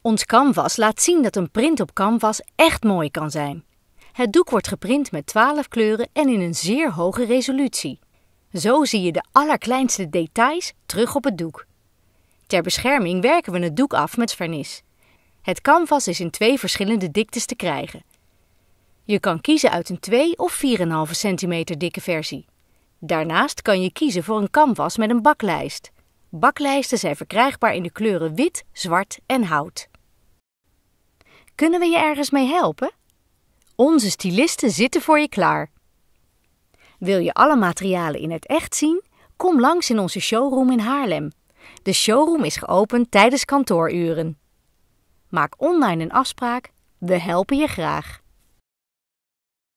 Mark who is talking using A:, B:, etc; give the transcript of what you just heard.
A: Ons canvas laat zien dat een print op canvas echt mooi kan zijn. Het doek wordt geprint met 12 kleuren en in een zeer hoge resolutie. Zo zie je de allerkleinste details terug op het doek. Ter bescherming werken we het doek af met vernis. Het canvas is in twee verschillende diktes te krijgen. Je kan kiezen uit een 2 of 4,5 centimeter dikke versie. Daarnaast kan je kiezen voor een canvas met een baklijst. Baklijsten zijn verkrijgbaar in de kleuren wit, zwart en hout. Kunnen we je ergens mee helpen? Onze stylisten zitten voor je klaar. Wil je alle materialen in het echt zien? Kom langs in onze showroom in Haarlem. De showroom is geopend tijdens kantooruren. Maak online een afspraak, we helpen je graag.